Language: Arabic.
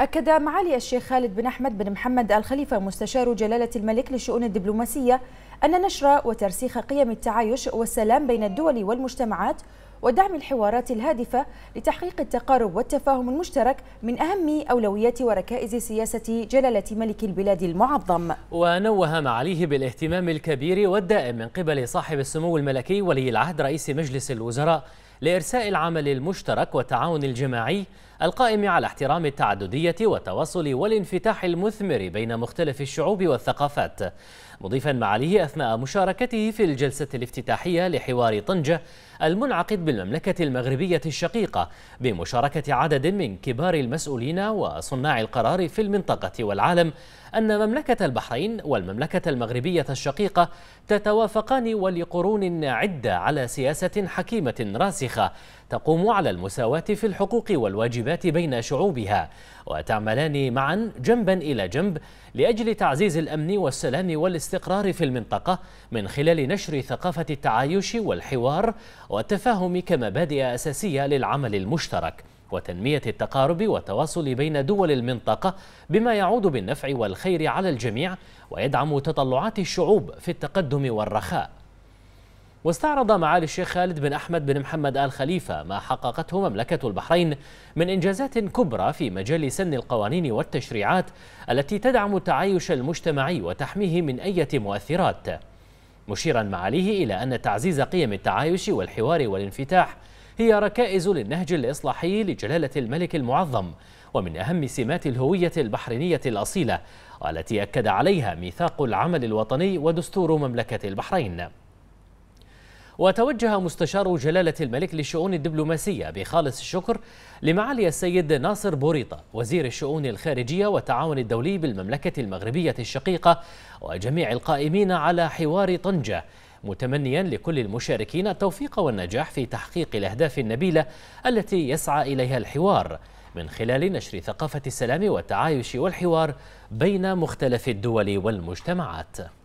أكد معالي الشيخ خالد بن أحمد بن محمد الخليفة مستشار جلالة الملك للشؤون الدبلوماسية أن نشر وترسيخ قيم التعايش والسلام بين الدول والمجتمعات ودعم الحوارات الهادفة لتحقيق التقارب والتفاهم المشترك من أهم أولويات وركائز سياسة جلالة ملك البلاد المعظم ونوه معاليه بالاهتمام الكبير والدائم من قبل صاحب السمو الملكي ولي العهد رئيس مجلس الوزراء لإرساء العمل المشترك والتعاون الجماعي القائم على احترام التعددية والتواصل والانفتاح المثمر بين مختلف الشعوب والثقافات مضيفا معاليه أثناء مشاركته في الجلسة الافتتاحية لحوار طنجة المنعقد بالمملكة المغربية الشقيقة بمشاركة عدد من كبار المسؤولين وصناع القرار في المنطقة والعالم أن مملكة البحرين والمملكة المغربية الشقيقة تتوافقان ولقرون عدة على سياسة حكيمة راسخة تقوم على المساواة في الحقوق والواجبات الحسابات بين شعوبها وتعملان معا جنبا إلى جنب لأجل تعزيز الأمن والسلام والاستقرار في المنطقة من خلال نشر ثقافة التعايش والحوار والتفاهم كمبادئ أساسية للعمل المشترك وتنمية التقارب والتواصل بين دول المنطقة بما يعود بالنفع والخير على الجميع ويدعم تطلعات الشعوب في التقدم والرخاء واستعرض معالي الشيخ خالد بن أحمد بن محمد آل خليفة ما حققته مملكة البحرين من إنجازات كبرى في مجال سن القوانين والتشريعات التي تدعم التعايش المجتمعي وتحميه من أي مؤثرات مشيرا معاليه إلى أن تعزيز قيم التعايش والحوار والانفتاح هي ركائز للنهج الإصلاحي لجلالة الملك المعظم ومن أهم سمات الهوية البحرينية الأصيلة والتي أكد عليها ميثاق العمل الوطني ودستور مملكة البحرين وتوجه مستشار جلالة الملك للشؤون الدبلوماسية بخالص الشكر لمعالي السيد ناصر بوريطة وزير الشؤون الخارجية والتعاون الدولي بالمملكة المغربية الشقيقة وجميع القائمين على حوار طنجة متمنيا لكل المشاركين التوفيق والنجاح في تحقيق الأهداف النبيلة التي يسعى إليها الحوار من خلال نشر ثقافة السلام والتعايش والحوار بين مختلف الدول والمجتمعات